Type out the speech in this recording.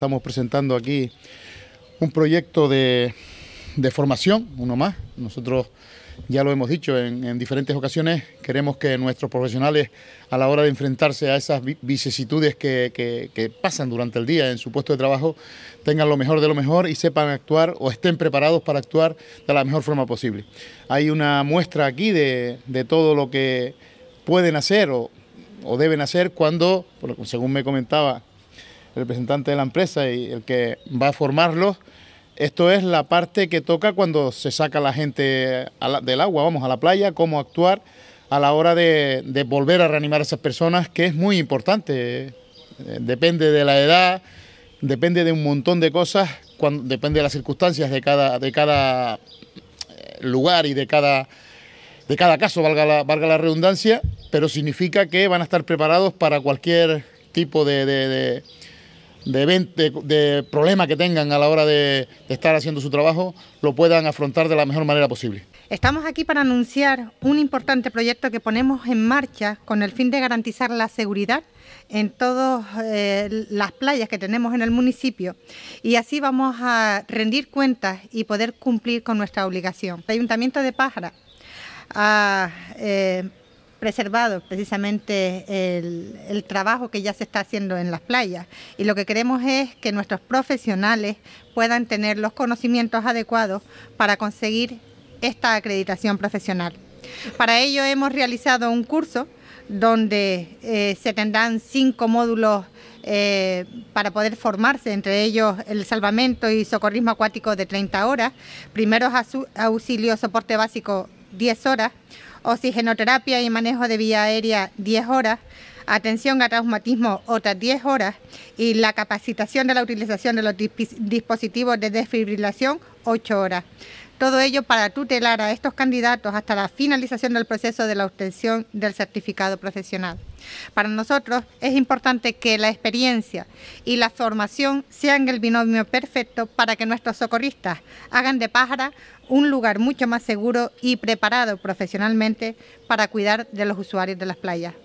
Estamos presentando aquí un proyecto de, formación, uno más. Nosotros ya lo hemos dicho en, diferentes ocasiones, queremos que nuestros profesionales a la hora de enfrentarse a esas vicisitudes que, pasan durante el día en su puesto de trabajo, tengan lo mejor de lo mejor y sepan actuar o estén preparados para actuar de la mejor forma posible. Hay una muestra aquí de, todo lo que pueden hacer o, o deben hacer cuando, según me comentaba representante de la empresa y el que va a formarlos. Esto es la parte que toca cuando se saca la gente del agua, vamos a la playa, cómo actuar a la hora de, volver a reanimar a esas personas, que es muy importante. Eh, depende de la edad, depende de un montón de cosas, depende de las circunstancias de cada, de cada eh, lugar y de cada, de cada caso, valga la, valga la redundancia, pero significa que van a estar preparados para cualquier tipo de de, de problemas que tengan a la hora de, estar haciendo su trabajo, lo puedan afrontar de la mejor manera posible. Estamos aquí para anunciar un importante proyecto que ponemos en marcha con el fin de garantizar la seguridad en todas eh, las playas que tenemos en el municipio y así vamos a rendir cuentas y poder cumplir con nuestra obligación. El Ayuntamiento de Pájara ha eh, preservado precisamente el, trabajo que ya se está haciendo en las playas. Y lo que queremos es que nuestros profesionales puedan tener los conocimientos adecuados para conseguir esta acreditación profesional. Para ello hemos realizado un curso donde eh, se tendrán cinco módulos eh, para poder formarse, entre ellos el salvamento y socorrismo acuático de 30 horas, primeros auxilios soporte básico 10 horas, oxigenoterapia y manejo de vía aérea 10 horas, atención a traumatismo otras 10 horas y la capacitación de la utilización de los dispositivos de desfibrilación 8 horas. Todo ello para tutelar a estos candidatos hasta la finalización del proceso de la obtención del certificado profesional. Para nosotros es importante que la experiencia y la formación sean el binomio perfecto para que nuestros socorristas hagan de Pájara un lugar mucho más seguro y preparado profesionalmente para cuidar de los usuarios de las playas.